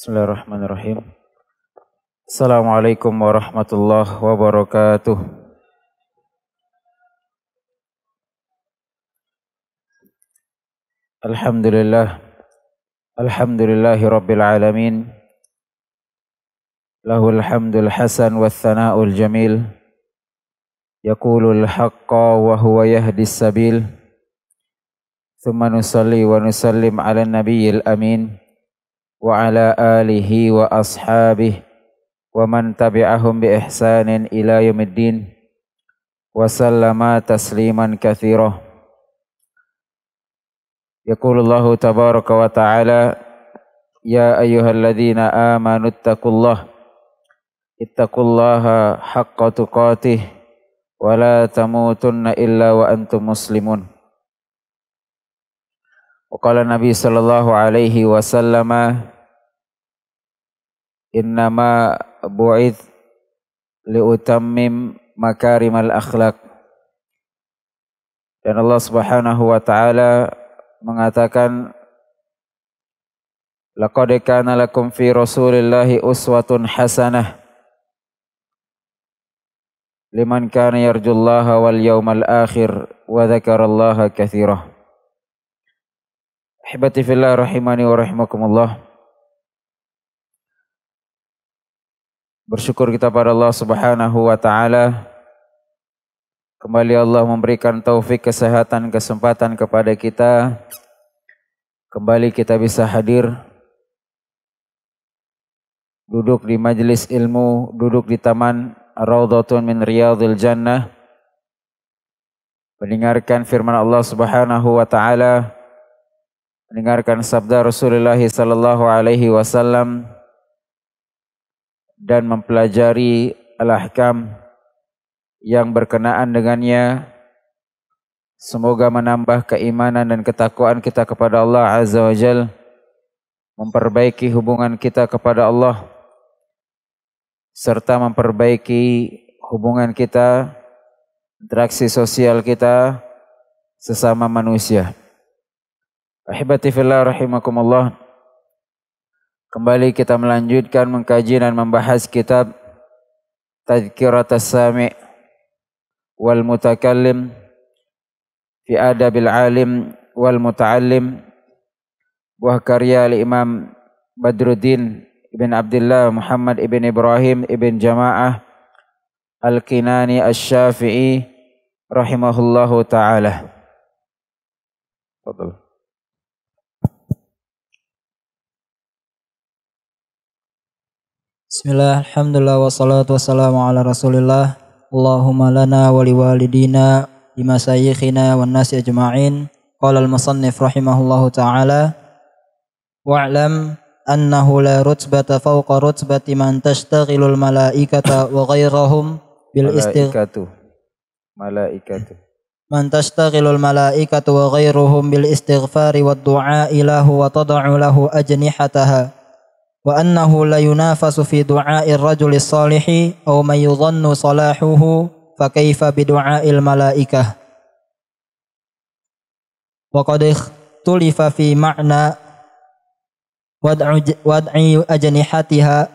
Bismillahirrahmanirrahim. Assalamualaikum warahmatullahi wabarakatuh. Alhamdulillah. Alhamdulillahi rabbil alamin. Lahul hamdul hasan wa thana'ul jamil. Yaqulul haqqa wa huwa yahdis sabil. Thumma nusalli wa nusallim ala nabiyyil amin. وعلى آله وأصحابه ومن تبعهم بإحسان إلى يوم الدين وسلم تسليما كثيرا يقول الله تبارك وتعالى يا أيها الذين آمنوا اتقوا الله اتقوا الله حق تقاته ولا تموتن إلا وأنتم مسلمون وقال النبي صلى الله عليه وسلم إنما بعث لأتمم مكارم الأخلاق dan Allah Subhanahu wa taala mengatakan laqad kana lakum fi rasulillahi uswatun hasanah liman kana yarjullaha wal yawmal akhir wa dzakarallaha katsiran Hibati fillah rahimani wa rahimakumullah. Bersyukur kita pada Allah Subhanahu wa taala. Kembali Allah memberikan taufik, kesehatan, kesempatan kepada kita. Kembali kita bisa hadir duduk di majlis ilmu, duduk di taman Raudhatun min Riyadhil Jannah. Mendengarkan firman Allah Subhanahu wa taala mendengarkan sabda Rasulullah sallallahu alaihi wasallam dan mempelajari al-ahkam yang berkenaan dengannya semoga menambah keimanan dan ketakwaan kita kepada Allah azza wajalla memperbaiki hubungan kita kepada Allah serta memperbaiki hubungan kita, interaksi sosial kita sesama manusia. Ahibati fillah rahimakumullah. Kembali kita melanjutkan mengkaji dan membahas kitab Tadhkirat sami wal mutakallim fi adabil alim wal muta'allim buah karya Imam Badruddin Ibn Abdullah Muhammad Ibn Ibrahim Ibn Jamaah Al-Kinani Al-Syafi'i rahimahullahu taala. Fadhil. Bismillah, alhamdulillah, wassalatu wassalamu ala rasulillah Allahumma lana wali walidina lima sayyikhina wa nasi ajma'in Qala al masannif rahimahullahu ta'ala Wa'lam annahu la rutbata fauqa rutbati man tashtaghilu al-malaikata wa ghairahum bil istighfar Malaikatu Man tashtaghilu malaikatu wa ghairuhum bil istighfari wa du'a ilahu wa tada'u lahu ajnihataha وأنه لا ينافس في دعاء الرجل الصالح أو من يظن صلاحه فكيف بدعاء الملائكة وقد اختلف في معنى وضع أجنحتها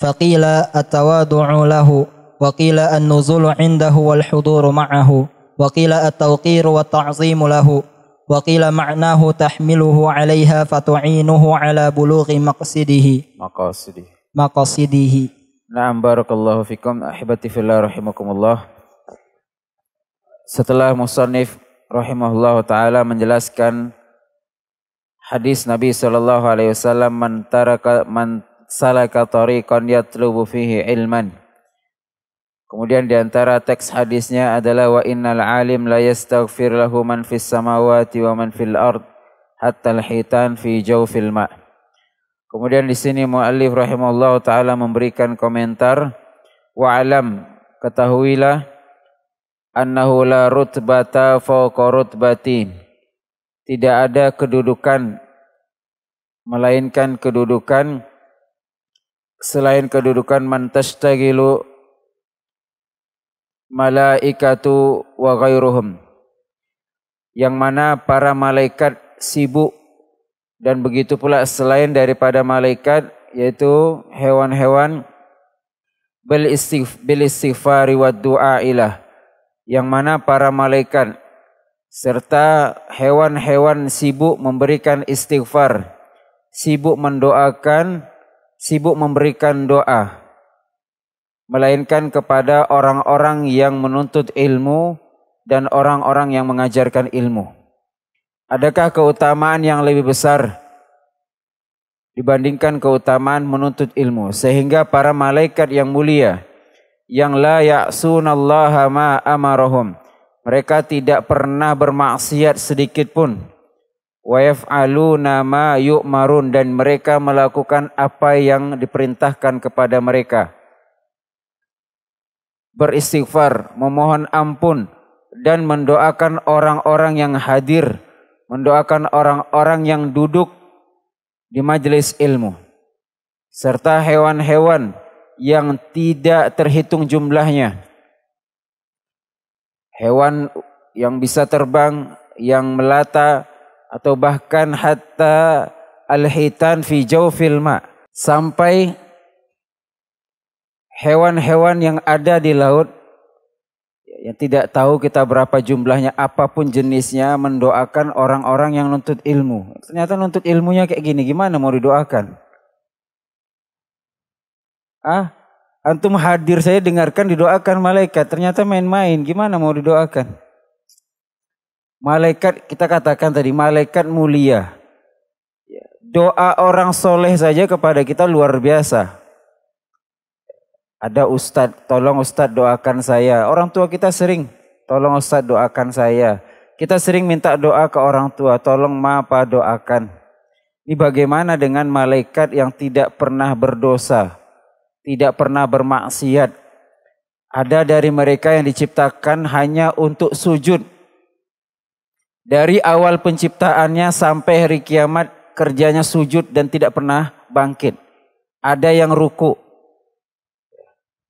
فقيل التواضع له وقيل النزول عنده والحضور معه وقيل التوقير والتعظيم له وقيل معناه تحمله عليها فتعينه على بلوغ مقصده مقصده مقصده نعم بارك الله فيكم أحبتي في الله رحمكم الله Setelah musannif rahimahullah taala menjelaskan hadis Nabi sallallahu alaihi wasallam man taraka man salaka tariqan yatlubu fihi ilman Kemudian di antara teks hadisnya adalah wa innal alim la yastaghfir lahu man fis samawati wa man fil ard hatta al hitan fi jawfil ma. Kemudian di sini muallif rahimallahu taala memberikan komentar wa alam ketahuilah annahu la rutbata fawqa rutbati. Tidak ada kedudukan melainkan kedudukan selain kedudukan man tashtagilu malaikatu wa ghairuhum yang mana para malaikat sibuk dan begitu pula selain daripada malaikat yaitu hewan-hewan bil istif bil istighfari wa du'a ilah yang mana para malaikat serta hewan-hewan sibuk memberikan istighfar sibuk mendoakan sibuk memberikan doa melainkan kepada orang-orang yang menuntut ilmu dan orang-orang yang mengajarkan ilmu. Adakah keutamaan yang lebih besar dibandingkan keutamaan menuntut ilmu sehingga para malaikat yang mulia yang la ya'sunallaha ma amarahum mereka tidak pernah bermaksiat sedikit pun wa yaf'aluna ma yu'marun dan mereka melakukan apa yang diperintahkan kepada mereka beristighfar, memohon ampun dan mendoakan orang-orang yang hadir, mendoakan orang-orang yang duduk di majelis ilmu serta hewan-hewan yang tidak terhitung jumlahnya. Hewan yang bisa terbang, yang melata atau bahkan hatta al-hitan fi jawfil ma sampai hewan-hewan yang ada di laut yang tidak tahu kita berapa jumlahnya apapun jenisnya mendoakan orang-orang yang nuntut ilmu. Ternyata nuntut ilmunya kayak gini, gimana mau didoakan? Ah, antum hadir saya dengarkan didoakan malaikat, ternyata main-main, gimana mau didoakan? Malaikat kita katakan tadi malaikat mulia. Doa orang soleh saja kepada kita luar biasa. Ada ustadz, tolong ustadz doakan saya. Orang tua kita sering, tolong ustadz doakan saya. Kita sering minta doa ke orang tua, tolong ma doakan. Ini bagaimana dengan malaikat yang tidak pernah berdosa, tidak pernah bermaksiat. Ada dari mereka yang diciptakan hanya untuk sujud. Dari awal penciptaannya sampai hari kiamat kerjanya sujud dan tidak pernah bangkit. Ada yang ruku,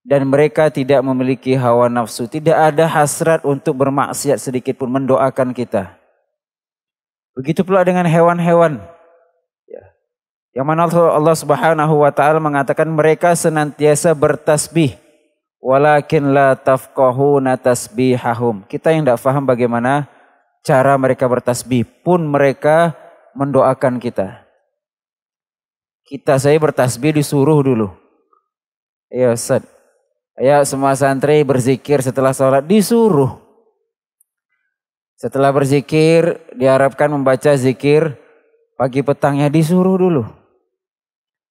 dan mereka tidak memiliki hawa nafsu, tidak ada hasrat untuk bermaksiat sedikit pun mendoakan kita. Begitu pula dengan hewan-hewan. Ya. Yang mana Allah Subhanahu wa taala mengatakan mereka senantiasa bertasbih. Walakin la tafqahuna tasbihahum. Kita yang tidak faham bagaimana cara mereka bertasbih pun mereka mendoakan kita. Kita saya bertasbih disuruh dulu. Ya Ustaz, Ya semua santri berzikir setelah sholat disuruh. Setelah berzikir diharapkan membaca zikir pagi petangnya disuruh dulu.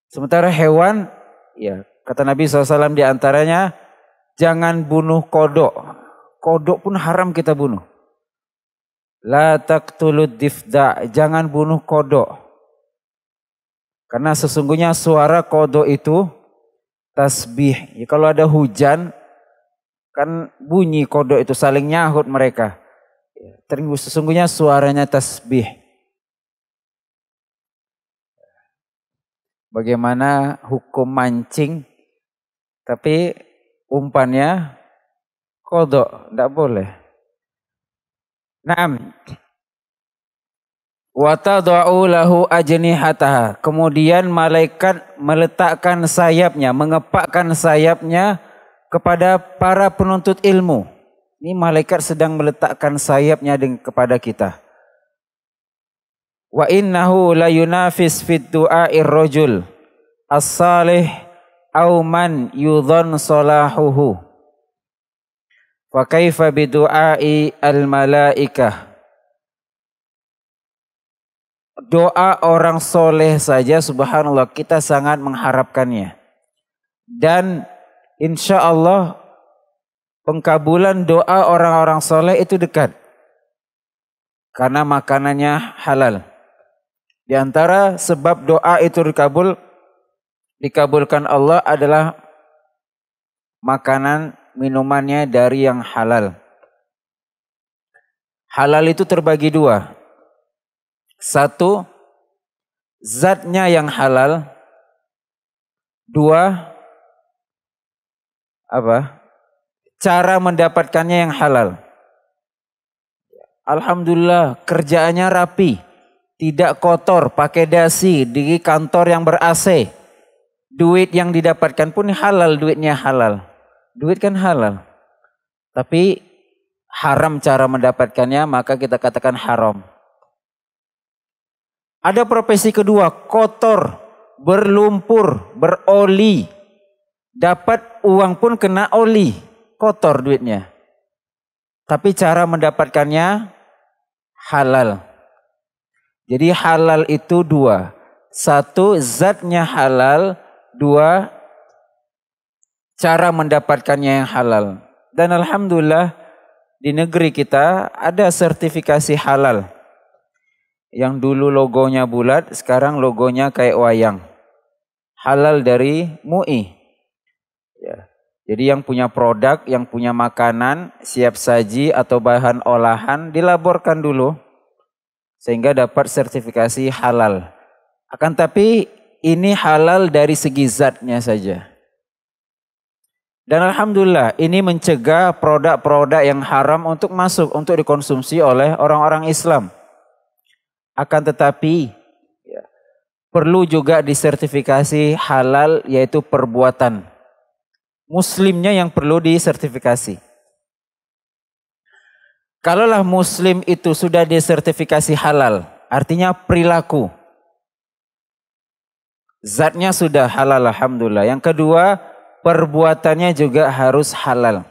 Sementara hewan ya kata Nabi SAW diantaranya jangan bunuh kodok. Kodok pun haram kita bunuh. La tulud difda, jangan bunuh kodok. Karena sesungguhnya suara kodok itu tasbih. Ya, kalau ada hujan kan bunyi kodok itu saling nyahut mereka. Ya, teringgu sesungguhnya suaranya tasbih. Bagaimana hukum mancing tapi umpannya kodok, tidak boleh. Nah, Watadau lahu ajnihataha. Kemudian malaikat meletakkan sayapnya, mengepakkan sayapnya kepada para penuntut ilmu. Ini malaikat sedang meletakkan sayapnya kepada kita. Wa innahu la yunafis fid du'a'ir rajul as-salih au man yudhan salahuhu. Wa kaifa bidu'ai al-malaikah? doa orang soleh saja subhanallah kita sangat mengharapkannya. Dan insya Allah pengkabulan doa orang-orang soleh itu dekat. Karena makanannya halal. Di antara sebab doa itu dikabul, dikabulkan Allah adalah makanan minumannya dari yang halal. Halal itu terbagi dua. Satu, zatnya yang halal. Dua, apa? Cara mendapatkannya yang halal. Alhamdulillah kerjaannya rapi, tidak kotor, pakai dasi di kantor yang ber AC. Duit yang didapatkan pun halal, duitnya halal. Duit kan halal. Tapi haram cara mendapatkannya, maka kita katakan haram. Ada profesi kedua, kotor, berlumpur, beroli. Dapat uang pun kena oli, kotor duitnya. Tapi cara mendapatkannya halal. Jadi halal itu dua. Satu, zatnya halal. Dua, cara mendapatkannya yang halal. Dan Alhamdulillah di negeri kita ada sertifikasi halal. Yang dulu logonya bulat, sekarang logonya kayak wayang. Halal dari MUI. Ya. Jadi yang punya produk, yang punya makanan, siap saji atau bahan olahan dilaporkan dulu sehingga dapat sertifikasi halal. Akan tapi ini halal dari segi zatnya saja. Dan alhamdulillah ini mencegah produk-produk yang haram untuk masuk untuk dikonsumsi oleh orang-orang Islam. Akan tetapi ya, perlu juga disertifikasi halal yaitu perbuatan. Muslimnya yang perlu disertifikasi. Kalaulah muslim itu sudah disertifikasi halal, artinya perilaku. Zatnya sudah halal alhamdulillah. Yang kedua, perbuatannya juga harus halal.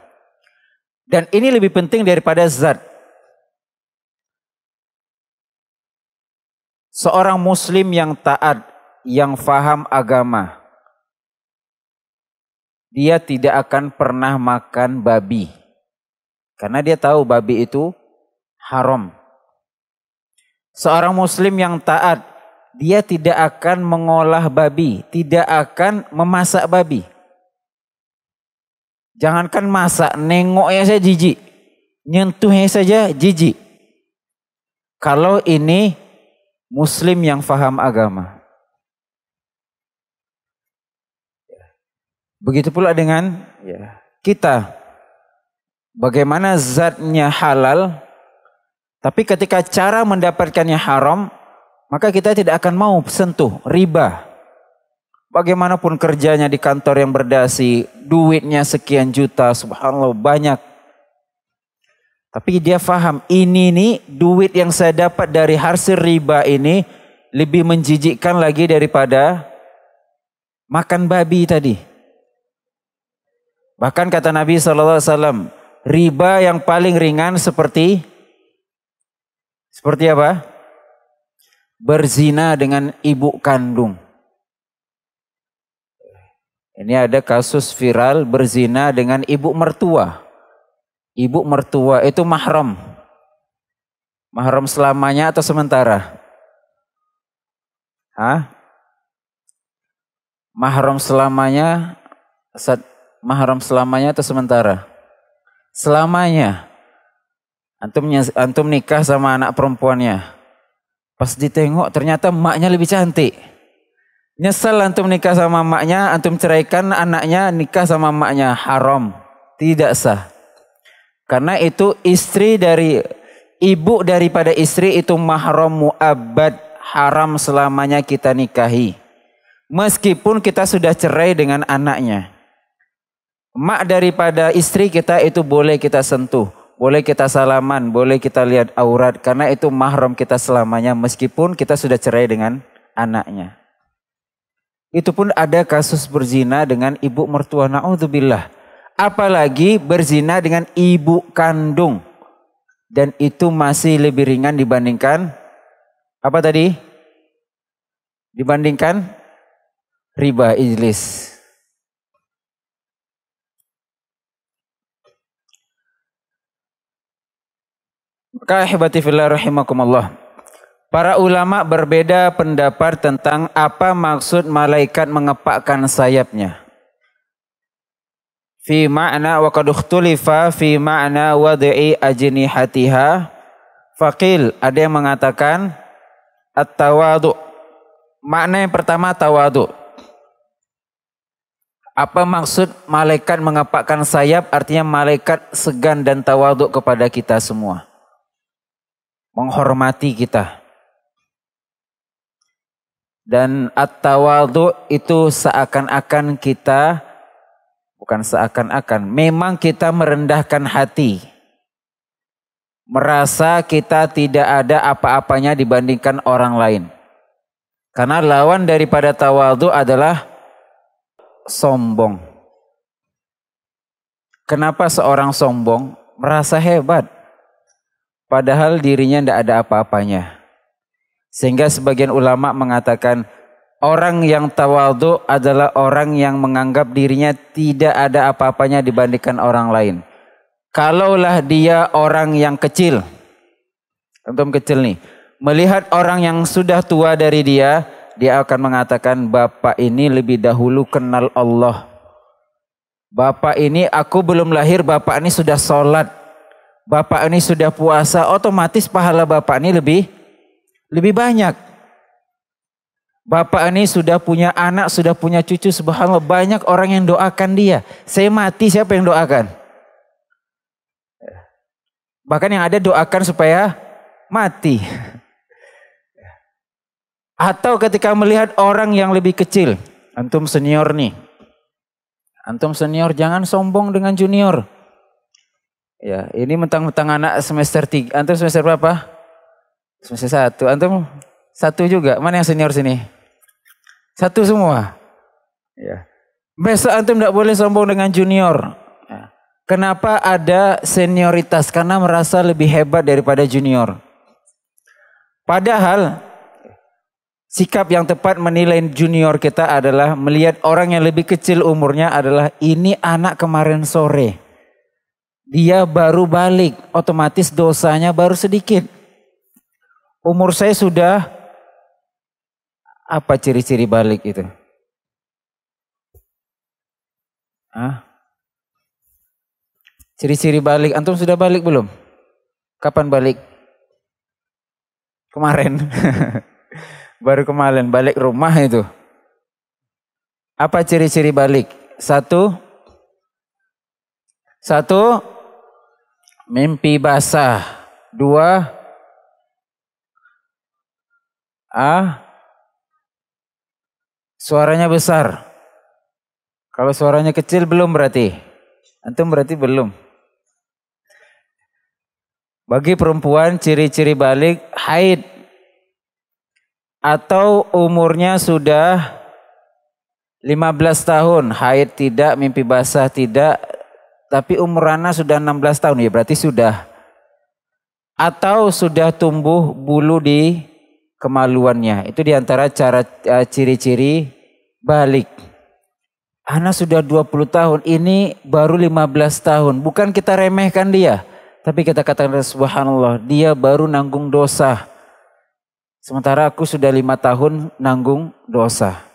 Dan ini lebih penting daripada zat. Seorang muslim yang taat, yang faham agama, dia tidak akan pernah makan babi. Karena dia tahu babi itu haram. Seorang muslim yang taat, dia tidak akan mengolah babi, tidak akan memasak babi. Jangankan masak, nengoknya saja jijik. Nyentuhnya saja jijik. Kalau ini Muslim yang faham agama. Begitu pula dengan ya. kita. Bagaimana zatnya halal, tapi ketika cara mendapatkannya haram, maka kita tidak akan mau sentuh riba. Bagaimanapun kerjanya di kantor yang berdasi, duitnya sekian juta, subhanallah banyak tapi dia faham ini nih duit yang saya dapat dari hasil riba ini lebih menjijikkan lagi daripada makan babi tadi. Bahkan kata Nabi saw, riba yang paling ringan seperti seperti apa? Berzina dengan ibu kandung. Ini ada kasus viral berzina dengan ibu mertua. Ibu mertua itu mahram. Mahram selamanya atau sementara? Hah? Mahram selamanya mahram selamanya atau sementara? Selamanya. Antum antum nikah sama anak perempuannya. Pas ditengok ternyata maknya lebih cantik. Nyesel antum nikah sama maknya, antum ceraikan anaknya nikah sama maknya haram. Tidak sah. Karena itu istri dari ibu daripada istri itu mahram muabad haram selamanya kita nikahi. Meskipun kita sudah cerai dengan anaknya. Mak daripada istri kita itu boleh kita sentuh. Boleh kita salaman, boleh kita lihat aurat. Karena itu mahram kita selamanya meskipun kita sudah cerai dengan anaknya. Itu pun ada kasus berzina dengan ibu mertua. Na'udzubillah apalagi berzina dengan ibu kandung dan itu masih lebih ringan dibandingkan apa tadi? Dibandingkan riba ijlis. Maka hebati fillah rahimakumullah. Para ulama berbeda pendapat tentang apa maksud malaikat mengepakkan sayapnya fi ma'na wa qad ikhtulifa fi ma'na wad'i ajnihatiha faqil ada yang mengatakan at-tawadu makna yang pertama tawadu apa maksud malaikat mengepakkan sayap artinya malaikat segan dan tawadu kepada kita semua menghormati kita dan at-tawadu itu seakan-akan kita bukan seakan-akan memang kita merendahkan hati. Merasa kita tidak ada apa-apanya dibandingkan orang lain. Karena lawan daripada tawadu adalah sombong. Kenapa seorang sombong merasa hebat? Padahal dirinya tidak ada apa-apanya. Sehingga sebagian ulama mengatakan Orang yang tawadu adalah orang yang menganggap dirinya tidak ada apa-apanya dibandingkan orang lain. Kalaulah dia orang yang kecil, antum kecil nih, melihat orang yang sudah tua dari dia, dia akan mengatakan bapak ini lebih dahulu kenal Allah. Bapak ini aku belum lahir, bapak ini sudah sholat. Bapak ini sudah puasa, otomatis pahala bapak ini lebih lebih banyak. Bapak ini sudah punya anak, sudah punya cucu, subhanallah banyak orang yang doakan dia. Saya mati siapa yang doakan? Bahkan yang ada doakan supaya mati. Atau ketika melihat orang yang lebih kecil, antum senior nih. Antum senior jangan sombong dengan junior. Ya, ini mentang-mentang anak semester 3. Antum semester berapa? Semester 1. Antum satu juga. Mana yang senior sini? Satu semua. Ya. Besok antum tidak boleh sombong dengan junior. Ya. Kenapa ada senioritas? Karena merasa lebih hebat daripada junior. Padahal sikap yang tepat menilai junior kita adalah melihat orang yang lebih kecil umurnya adalah ini anak kemarin sore. Dia baru balik, otomatis dosanya baru sedikit. Umur saya sudah apa ciri-ciri balik itu? Ah? Ciri-ciri balik, antum sudah balik belum? Kapan balik? Kemarin. Baru kemarin balik rumah itu. Apa ciri-ciri balik? Satu, satu, mimpi basah. Dua, ah, Suaranya besar. Kalau suaranya kecil belum berarti. Antum berarti belum. Bagi perempuan ciri-ciri balik haid atau umurnya sudah 15 tahun, haid tidak, mimpi basah tidak, tapi umur anak sudah 16 tahun ya berarti sudah atau sudah tumbuh bulu di kemaluannya. Itu diantara cara e, ciri-ciri balik. Ana sudah 20 tahun, ini baru 15 tahun. Bukan kita remehkan dia. Tapi kita katakan subhanallah, dia baru nanggung dosa. Sementara aku sudah lima tahun nanggung dosa.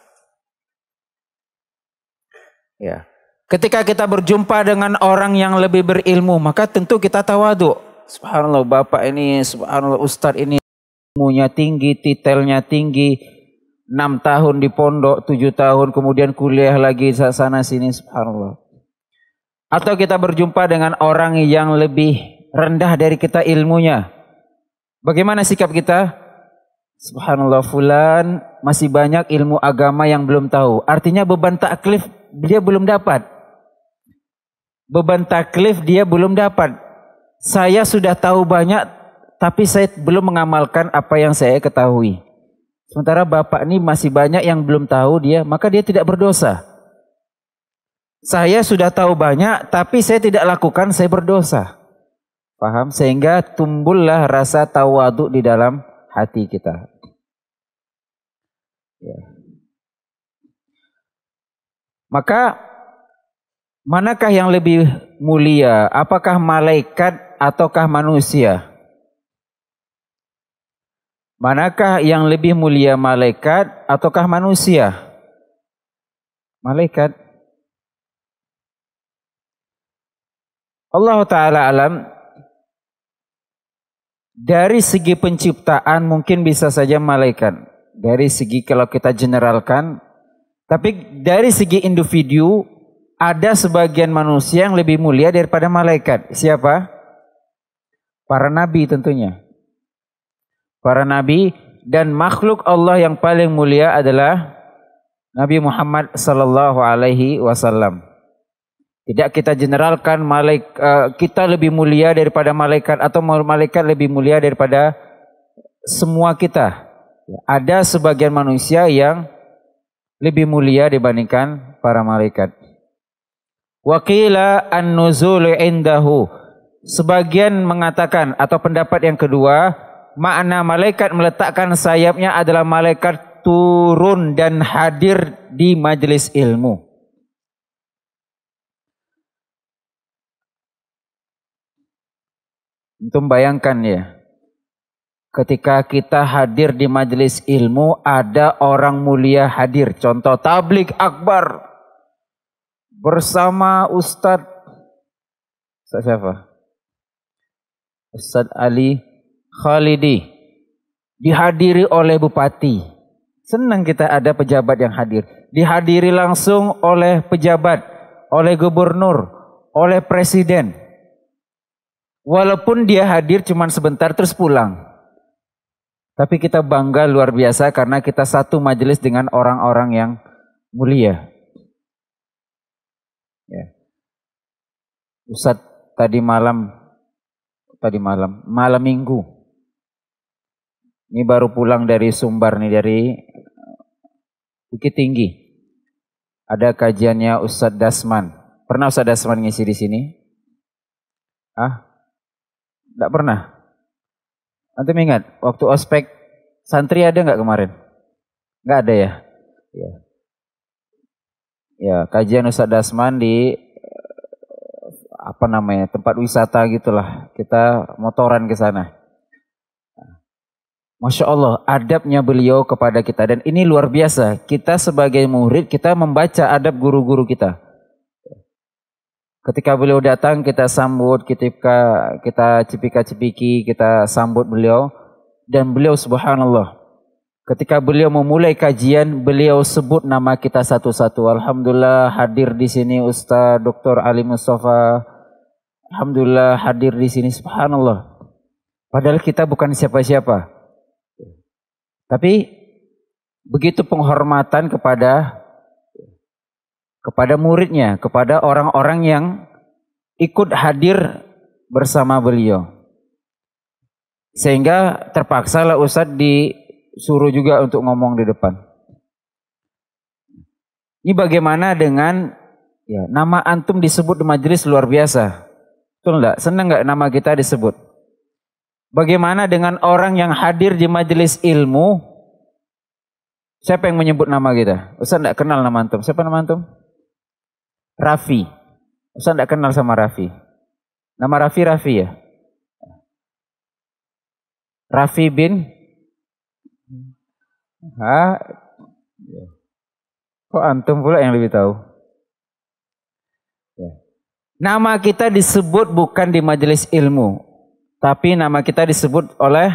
Ya. Ketika kita berjumpa dengan orang yang lebih berilmu, maka tentu kita tawaduk. Subhanallah, bapak ini, subhanallah, ustadz ini ilmunya tinggi, titelnya tinggi, 6 tahun di pondok, 7 tahun, kemudian kuliah lagi sana sini, subhanallah. Atau kita berjumpa dengan orang yang lebih rendah dari kita ilmunya. Bagaimana sikap kita? Subhanallah fulan masih banyak ilmu agama yang belum tahu. Artinya beban taklif dia belum dapat. Beban taklif dia belum dapat. Saya sudah tahu banyak tapi saya belum mengamalkan apa yang saya ketahui. Sementara bapak ini masih banyak yang belum tahu dia, maka dia tidak berdosa. Saya sudah tahu banyak, tapi saya tidak lakukan, saya berdosa. Paham? Sehingga tumbullah rasa tawadu di dalam hati kita. Ya. Maka manakah yang lebih mulia? Apakah malaikat ataukah manusia? Manakah yang lebih mulia malaikat ataukah manusia? Malaikat. Allah Ta'ala alam dari segi penciptaan mungkin bisa saja malaikat. Dari segi kalau kita generalkan. Tapi dari segi individu ada sebagian manusia yang lebih mulia daripada malaikat. Siapa? Para nabi tentunya para nabi dan makhluk Allah yang paling mulia adalah Nabi Muhammad sallallahu alaihi wasallam. Tidak kita generalkan malaik, eh, kita lebih mulia daripada malaikat atau malaikat lebih mulia daripada semua kita. Ada sebagian manusia yang lebih mulia dibandingkan para malaikat. Wakila an-nuzul indahu. Sebagian mengatakan atau pendapat yang kedua, makna malaikat meletakkan sayapnya adalah malaikat turun dan hadir di majelis ilmu. Untuk bayangkan ya, ketika kita hadir di majelis ilmu ada orang mulia hadir contoh tablik akbar bersama Ustadz Ustaz siapa Ustadz Ali Khalidi dihadiri oleh bupati. Senang kita ada pejabat yang hadir. Dihadiri langsung oleh pejabat, oleh gubernur, oleh presiden. Walaupun dia hadir cuma sebentar terus pulang. Tapi kita bangga luar biasa karena kita satu majelis dengan orang-orang yang mulia. Ya. Ustadz tadi malam, tadi malam, malam minggu, ini baru pulang dari Sumbar nih dari eh, Bukit Tinggi. Ada kajiannya Ustadz Dasman. Pernah Ustadz Dasman ngisi di sini? Ah? Tidak pernah? Nanti ingat, waktu ospek santri ada nggak kemarin? Nggak ada ya? Ya. Ya, kajian Ustadz Dasman di eh, apa namanya tempat wisata gitulah kita motoran ke sana Masya Allah, adabnya beliau kepada kita. Dan ini luar biasa. Kita sebagai murid, kita membaca adab guru-guru kita. Ketika beliau datang, kita sambut, ketika kita cipika-cipiki, kita sambut beliau. Dan beliau subhanallah. Ketika beliau memulai kajian, beliau sebut nama kita satu-satu. Alhamdulillah hadir di sini Ustaz Dr. Ali Mustafa. Alhamdulillah hadir di sini. Subhanallah. Padahal kita bukan siapa-siapa. Tapi begitu penghormatan kepada kepada muridnya, kepada orang-orang yang ikut hadir bersama beliau. Sehingga terpaksa lah Ustaz disuruh juga untuk ngomong di depan. Ini bagaimana dengan ya, nama antum disebut di majelis luar biasa. Betul enggak? Senang enggak nama kita disebut? Bagaimana dengan orang yang hadir di majelis ilmu? Siapa yang menyebut nama kita? Ustaz tidak kenal nama antum. Siapa nama antum? Rafi. Ustaz tidak kenal sama Rafi. Nama Rafi Rafi ya? Rafi bin Ha? Kok antum pula yang lebih tahu? Ya. Nama kita disebut bukan di majelis ilmu. Tapi nama kita disebut oleh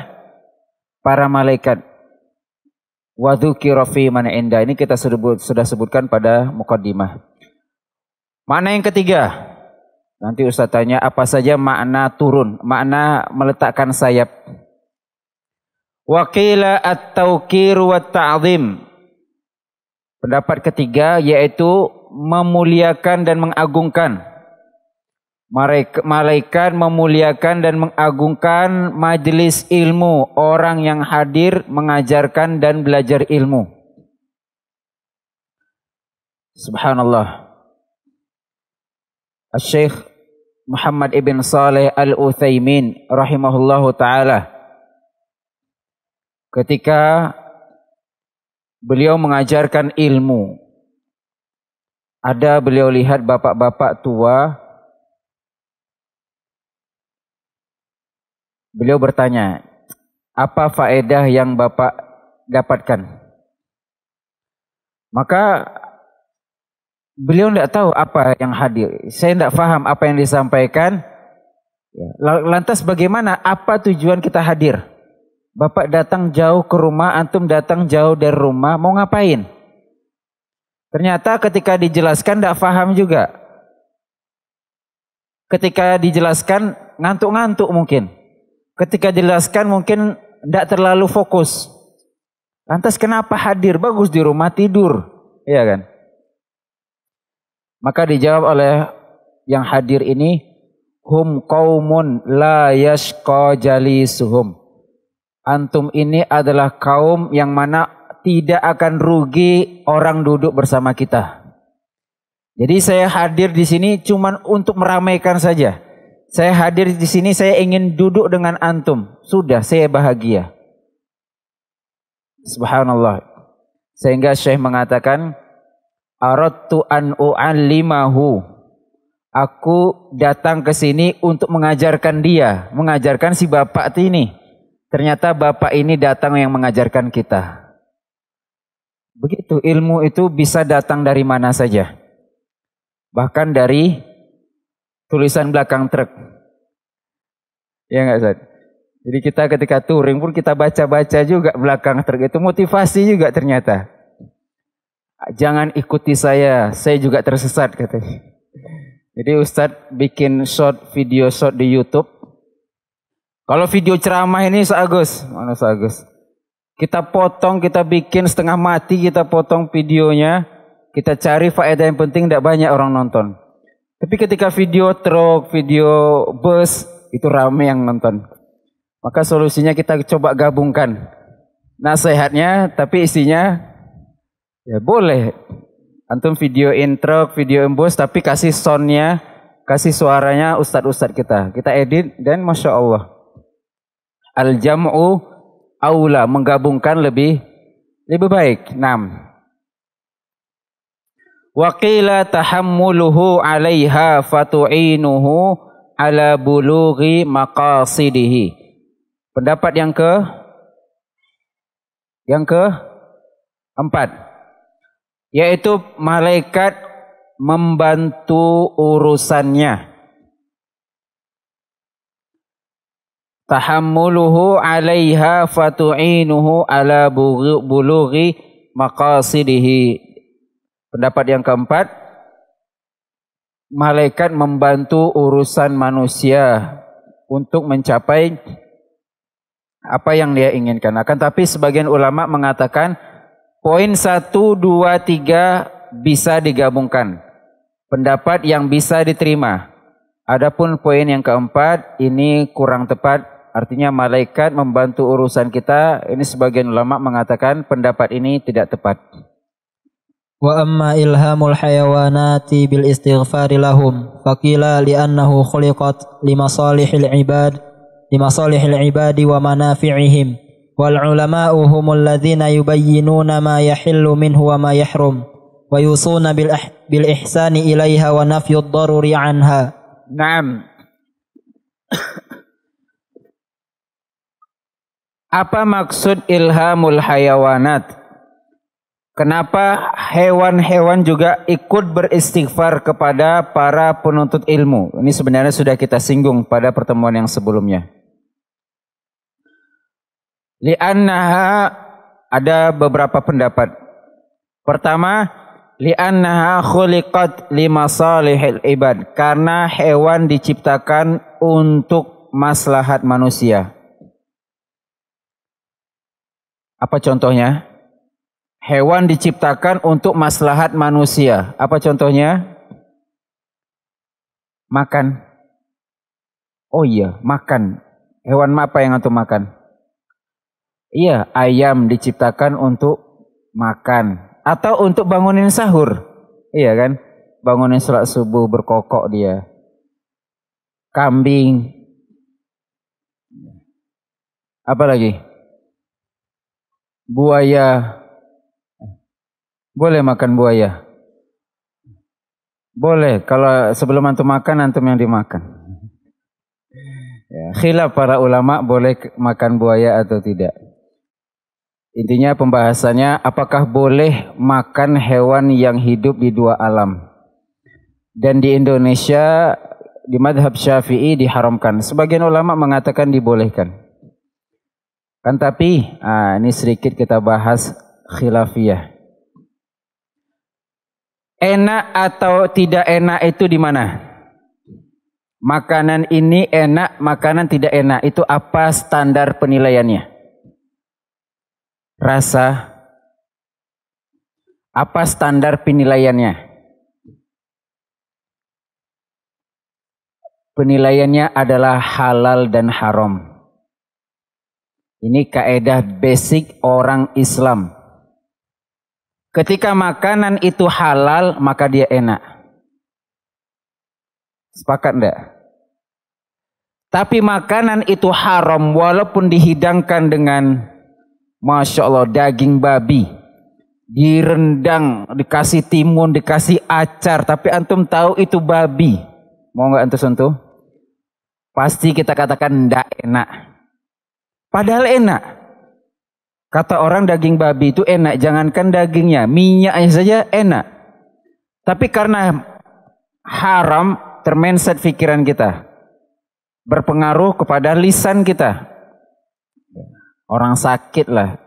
para malaikat. waduki rofi mana enda Ini kita sebut, sudah sebutkan pada mukaddimah. Mana yang ketiga? Nanti Ustaz tanya apa saja makna turun, makna meletakkan sayap. Waqila at-tawqir wa ta'zim. Pendapat ketiga yaitu memuliakan dan mengagungkan. Malaikat memuliakan dan mengagungkan majelis ilmu, orang yang hadir mengajarkan dan belajar ilmu. Subhanallah. Syekh Muhammad ibn Saleh al Uthaymin, rahimahullahu taala ketika beliau mengajarkan ilmu ada beliau lihat bapak-bapak tua Beliau bertanya, apa faedah yang Bapak dapatkan? Maka beliau tidak tahu apa yang hadir. Saya tidak faham apa yang disampaikan. Ya, lantas bagaimana apa tujuan kita hadir? Bapak datang jauh ke rumah, antum datang jauh dari rumah, mau ngapain? Ternyata ketika dijelaskan tidak faham juga. Ketika dijelaskan ngantuk-ngantuk mungkin. Ketika jelaskan mungkin tidak terlalu fokus. Lantas kenapa hadir? Bagus di rumah tidur. Iya kan? Maka dijawab oleh yang hadir ini, Hum kaumun la yashqa jalisuhum. Antum ini adalah kaum yang mana tidak akan rugi orang duduk bersama kita. Jadi saya hadir di sini cuma untuk meramaikan saja. Saya hadir di sini, saya ingin duduk dengan antum. Sudah, saya bahagia. Subhanallah. Sehingga Syekh mengatakan, Aradtu an limahu. Aku datang ke sini untuk mengajarkan dia, mengajarkan si bapak ini. Ternyata bapak ini datang yang mengajarkan kita. Begitu ilmu itu bisa datang dari mana saja. Bahkan dari tulisan belakang truk. Ya enggak Ustaz? Jadi kita ketika touring pun kita baca-baca juga belakang truk itu motivasi juga ternyata. Jangan ikuti saya, saya juga tersesat katanya. Jadi Ustadz bikin short video short di YouTube. Kalau video ceramah ini seagus, mana seagus? Kita potong, kita bikin setengah mati, kita potong videonya. Kita cari faedah yang penting, tidak banyak orang nonton. Tapi ketika video truk, video bus itu rame yang nonton. Maka solusinya kita coba gabungkan nasihatnya tapi isinya ya boleh antum video intro, video bus tapi kasih soundnya, kasih suaranya ustadz-ustadz kita. Kita edit dan masya Allah. Al jam'u aula menggabungkan lebih lebih baik. 6 wa qila tahammuluhu 'alaiha fatu'inuhu 'ala bulughi maqasidihi. Pendapat yang ke yang ke empat yaitu malaikat membantu urusannya. Tahammuluhu 'alaiha fatu'inuhu 'ala bulughi maqasidihi Pendapat yang keempat, malaikat membantu urusan manusia untuk mencapai apa yang dia inginkan. Akan tapi sebagian ulama mengatakan poin 1, 2, 3 bisa digabungkan. Pendapat yang bisa diterima. Adapun poin yang keempat ini kurang tepat. Artinya malaikat membantu urusan kita. Ini sebagian ulama mengatakan pendapat ini tidak tepat. Wa amma ilhamul hayawanati bil istighfari lahum faqila li annahu khuliqat li masalihil ibad li masalihil ibadi wa manafi'ihim wal ulama'u humul ladzina yubayyinuna ma yahillu minhu wa ma yahrum wa yusuna bil ah, bil ihsani ilaiha wa nafyud daruri anha. Naam. Apa maksud ilhamul hayawanat? Kenapa hewan-hewan juga ikut beristighfar kepada para penuntut ilmu? Ini sebenarnya sudah kita singgung pada pertemuan yang sebelumnya. Li'annaha ada beberapa pendapat. Pertama, li'annaha khuliqat lima salihil ibad. Karena hewan diciptakan untuk maslahat manusia. Apa contohnya? Hewan diciptakan untuk maslahat manusia. Apa contohnya? Makan. Oh iya, makan. Hewan apa yang untuk makan? Iya, ayam diciptakan untuk makan atau untuk bangunin sahur. Iya kan? Bangunin sholat subuh berkokok dia. Kambing. Apa lagi? Buaya boleh makan buaya. Boleh kalau sebelum antum makan antum yang dimakan. Ya, khilaf para ulama boleh makan buaya atau tidak. Intinya pembahasannya apakah boleh makan hewan yang hidup di dua alam. Dan di Indonesia di madhab syafi'i diharamkan. Sebagian ulama mengatakan dibolehkan. Kan tapi, ah, ini sedikit kita bahas khilafiyah. Enak atau tidak enak itu di mana? Makanan ini enak, makanan tidak enak. Itu apa standar penilaiannya? Rasa. Apa standar penilaiannya? penilaiannya adalah halal dan haram. Ini kaedah basic orang Islam. Ketika makanan itu halal, maka dia enak. Sepakat enggak? Tapi makanan itu haram walaupun dihidangkan dengan Masya Allah daging babi. Direndang, dikasih timun, dikasih acar. Tapi antum tahu itu babi. Mau nggak antum sentuh? Pasti kita katakan enggak enak. Padahal enak. Kata orang daging babi itu enak, jangankan dagingnya, minyaknya saja enak. Tapi karena haram termenset pikiran kita. Berpengaruh kepada lisan kita. Orang sakit lah.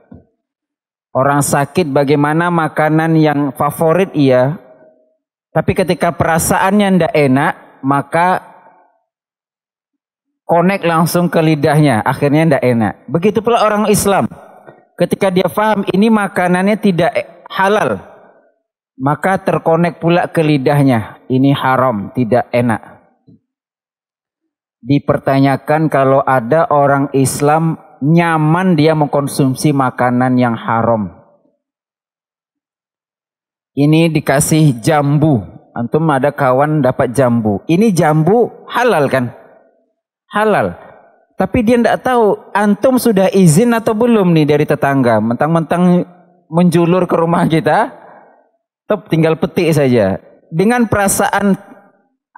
Orang sakit bagaimana makanan yang favorit ia, Tapi ketika perasaannya tidak enak, maka connect langsung ke lidahnya. Akhirnya tidak enak. Begitu pula orang Islam. Ketika dia faham ini makanannya tidak halal, maka terkonek pula ke lidahnya. Ini haram, tidak enak. Dipertanyakan kalau ada orang Islam nyaman dia mengkonsumsi makanan yang haram. Ini dikasih jambu. Antum ada kawan dapat jambu. Ini jambu halal kan? Halal. Tapi dia tidak tahu antum sudah izin atau belum nih dari tetangga. Mentang-mentang menjulur ke rumah kita, top tinggal petik saja. Dengan perasaan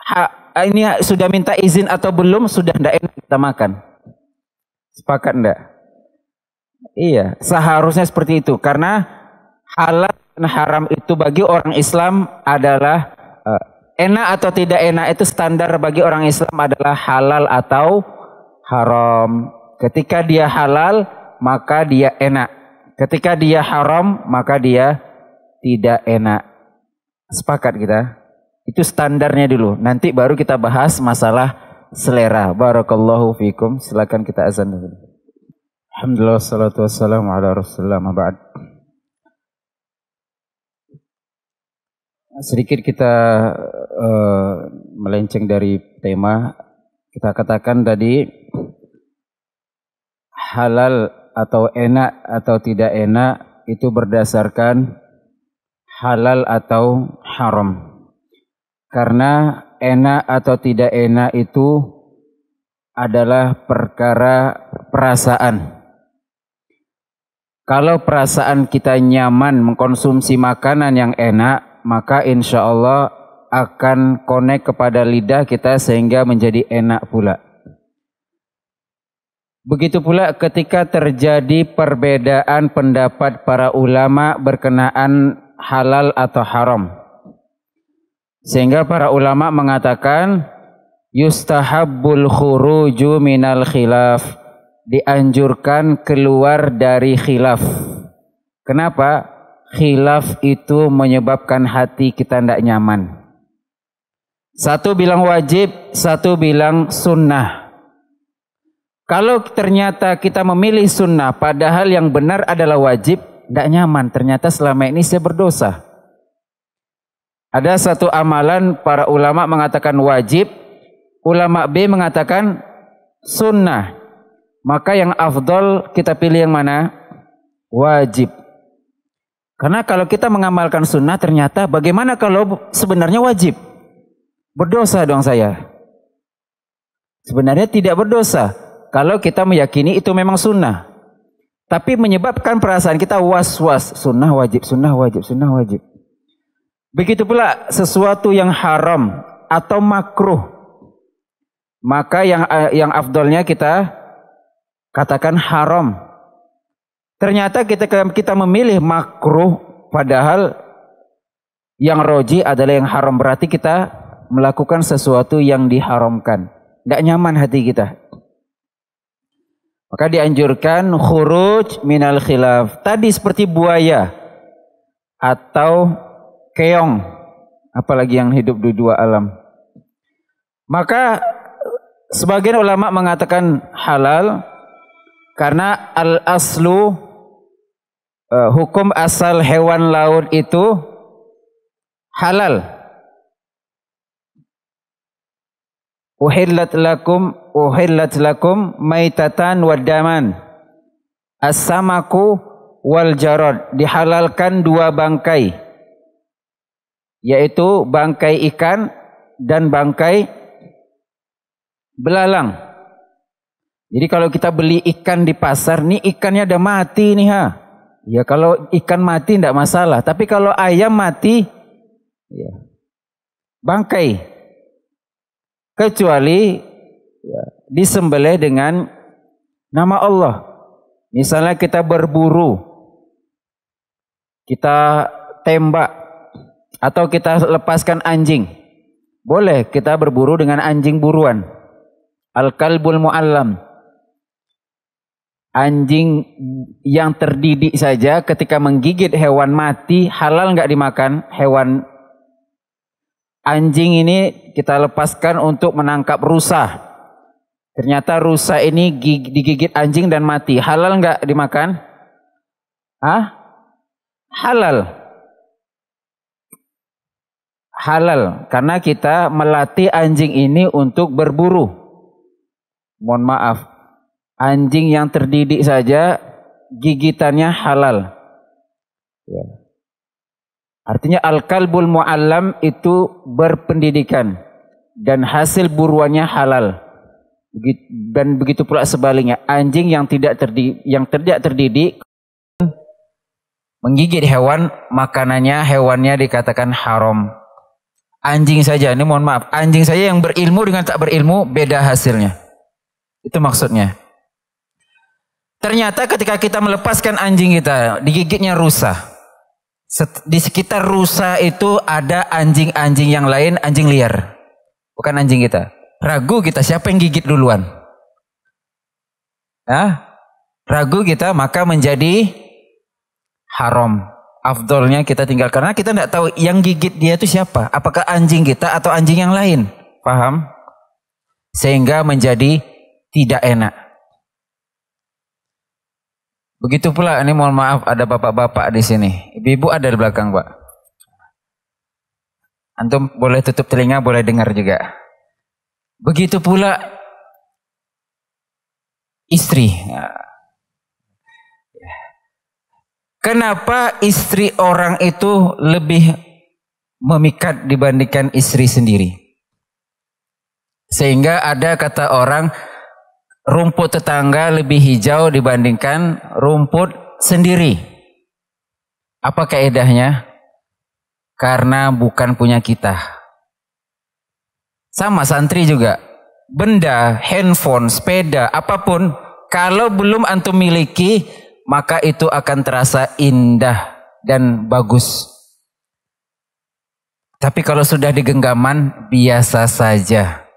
ha, ini sudah minta izin atau belum, sudah tidak enak kita makan. Sepakat enggak? Iya, seharusnya seperti itu. Karena halal dan haram itu bagi orang Islam adalah eh, enak atau tidak enak itu standar bagi orang Islam adalah halal atau haram. Ketika dia halal, maka dia enak. Ketika dia haram, maka dia tidak enak. Sepakat kita? Itu standarnya dulu. Nanti baru kita bahas masalah selera. Barakallahu fikum. Silakan kita azan dulu. Alhamdulillah salatu wassalamu ala Rasulullah Sedikit kita uh, melenceng dari tema. Kita katakan tadi halal atau enak atau tidak enak itu berdasarkan halal atau haram. Karena enak atau tidak enak itu adalah perkara perasaan. Kalau perasaan kita nyaman mengkonsumsi makanan yang enak, maka insya Allah akan connect kepada lidah kita sehingga menjadi enak pula. Begitu pula ketika terjadi perbedaan pendapat para ulama berkenaan halal atau haram. Sehingga para ulama mengatakan yustahabbul khuruju minal khilaf dianjurkan keluar dari khilaf. Kenapa? Khilaf itu menyebabkan hati kita tidak nyaman. Satu bilang wajib, satu bilang sunnah. Kalau ternyata kita memilih sunnah padahal yang benar adalah wajib, tidak nyaman. Ternyata selama ini saya berdosa. Ada satu amalan para ulama mengatakan wajib, ulama B mengatakan sunnah. Maka yang afdol kita pilih yang mana? Wajib. Karena kalau kita mengamalkan sunnah ternyata bagaimana kalau sebenarnya wajib? Berdosa dong saya. Sebenarnya tidak berdosa kalau kita meyakini itu memang sunnah. Tapi menyebabkan perasaan kita was-was. Sunnah wajib, sunnah wajib, sunnah wajib. Begitu pula sesuatu yang haram atau makruh. Maka yang eh, yang afdolnya kita katakan haram. Ternyata kita kita memilih makruh padahal yang roji adalah yang haram berarti kita melakukan sesuatu yang diharamkan. Tidak nyaman hati kita. Maka dianjurkan khuruj minal khilaf. Tadi seperti buaya atau keong. Apalagi yang hidup di dua alam. Maka sebagian ulama mengatakan halal karena al aslu uh, e, hukum asal hewan laut itu halal. Uhillat lakum uhillat lakum maitatan wadaman as-samaku wal jarad dihalalkan dua bangkai yaitu bangkai ikan dan bangkai belalang jadi kalau kita beli ikan di pasar nih ikannya udah mati nih ha Ya kalau ikan mati tidak masalah, tapi kalau ayam mati, ya, bangkai. Kecuali ya, disembelih dengan nama Allah. Misalnya kita berburu, kita tembak, atau kita lepaskan anjing. Boleh kita berburu dengan anjing buruan. Al-kalbul mu'allam. Anjing yang terdidik saja ketika menggigit hewan mati, halal nggak dimakan hewan anjing ini kita lepaskan untuk menangkap rusa. Ternyata rusa ini digigit anjing dan mati. Halal nggak dimakan? Ah? Halal. Halal. Karena kita melatih anjing ini untuk berburu. Mohon maaf. Anjing yang terdidik saja gigitannya halal. Ya. Artinya al-kalbul mu'allam itu berpendidikan. Dan hasil buruannya halal dan begitu pula sebaliknya anjing yang tidak terdidik yang tidak terdidik menggigit hewan makanannya hewannya dikatakan haram anjing saja ini mohon maaf anjing saja yang berilmu dengan tak berilmu beda hasilnya itu maksudnya ternyata ketika kita melepaskan anjing kita digigitnya rusa di sekitar rusa itu ada anjing-anjing yang lain anjing liar bukan anjing kita Ragu kita siapa yang gigit duluan? Ya? Ragu kita maka menjadi haram. Afdolnya kita tinggal karena kita tidak tahu yang gigit dia itu siapa. Apakah anjing kita atau anjing yang lain? Paham? Sehingga menjadi tidak enak. Begitu pula ini mohon maaf ada bapak-bapak di sini. Ibu-ibu ada di belakang, Pak. Antum boleh tutup telinga, boleh dengar juga. Begitu pula istri. Kenapa istri orang itu lebih memikat dibandingkan istri sendiri? Sehingga ada kata orang rumput tetangga lebih hijau dibandingkan rumput sendiri. Apa kaedahnya? Karena bukan punya kita. Sama santri juga. Benda, handphone, sepeda, apapun. Kalau belum antum miliki, maka itu akan terasa indah dan bagus. Tapi kalau sudah digenggaman, biasa saja.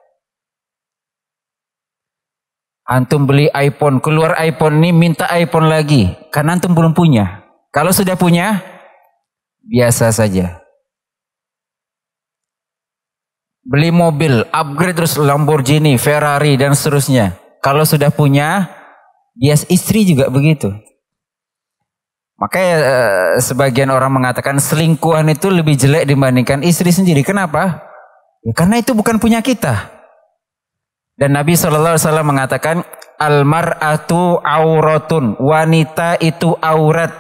Antum beli iPhone, keluar iPhone ini minta iPhone lagi. Karena antum belum punya. Kalau sudah punya, biasa saja. beli mobil, upgrade terus Lamborghini, Ferrari dan seterusnya. Kalau sudah punya, dia istri juga begitu. Makanya eh, sebagian orang mengatakan selingkuhan itu lebih jelek dibandingkan istri sendiri. Kenapa? Ya, karena itu bukan punya kita. Dan Nabi Shallallahu Alaihi Wasallam mengatakan, almaratu auratun, wanita itu aurat.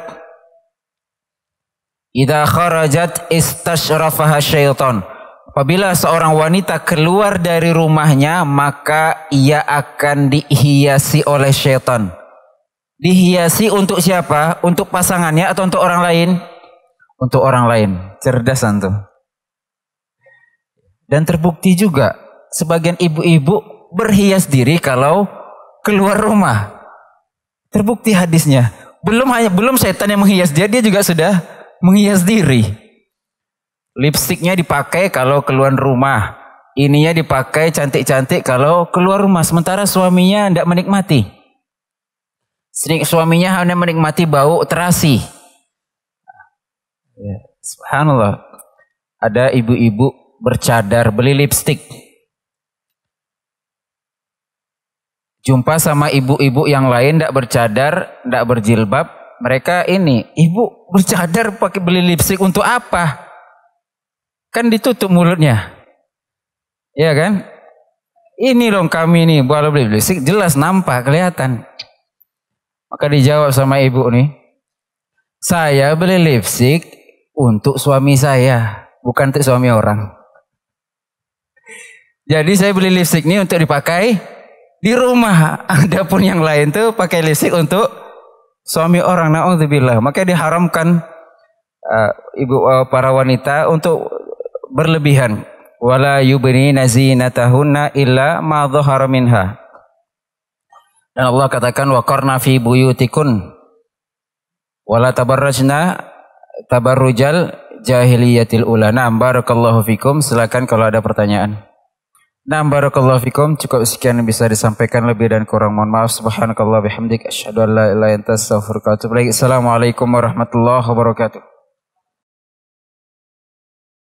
Ida kharajat istashrafaha syaiton. Apabila seorang wanita keluar dari rumahnya, maka ia akan dihiasi oleh setan. Dihiasi untuk siapa? Untuk pasangannya atau untuk orang lain? Untuk orang lain. Cerdas itu. Dan terbukti juga sebagian ibu-ibu berhias diri kalau keluar rumah. Terbukti hadisnya. Belum hanya belum setan yang menghias dia, dia juga sudah menghias diri. Lipstiknya dipakai kalau keluar rumah. Ininya dipakai cantik-cantik kalau keluar rumah. Sementara suaminya tidak menikmati. Suaminya hanya menikmati bau terasi. Ya, subhanallah. Ada ibu-ibu bercadar beli lipstik. Jumpa sama ibu-ibu yang lain tidak bercadar, tidak berjilbab. Mereka ini, ibu bercadar pakai beli lipstik untuk apa? Kan ditutup mulutnya. Ya kan? Ini dong kami ini buat beli jelas nampak kelihatan. Maka dijawab sama ibu nih, saya beli lipstick untuk suami saya, bukan untuk suami orang. Jadi saya beli lipstick ini untuk dipakai di rumah. Ada pun yang lain tuh pakai lipstick untuk suami orang. bilang, Makanya diharamkan uh, ibu uh, para wanita untuk berlebihan. Wala yubnina zinatahunna illa ma dhahara minha. Dan Allah katakan wa qarna fi buyutikun wala tabarrajna tabarrujal jahiliyatil ula. Nah, barakallahu fikum. Silakan kalau ada pertanyaan. Nah, barakallahu fikum. Cukup sekian yang bisa disampaikan lebih dan kurang. Mohon maaf. Subhanakallah bihamdik. Asyhadu an la ilaha illa anta astaghfiruka wa atubu Assalamualaikum warahmatullahi wabarakatuh.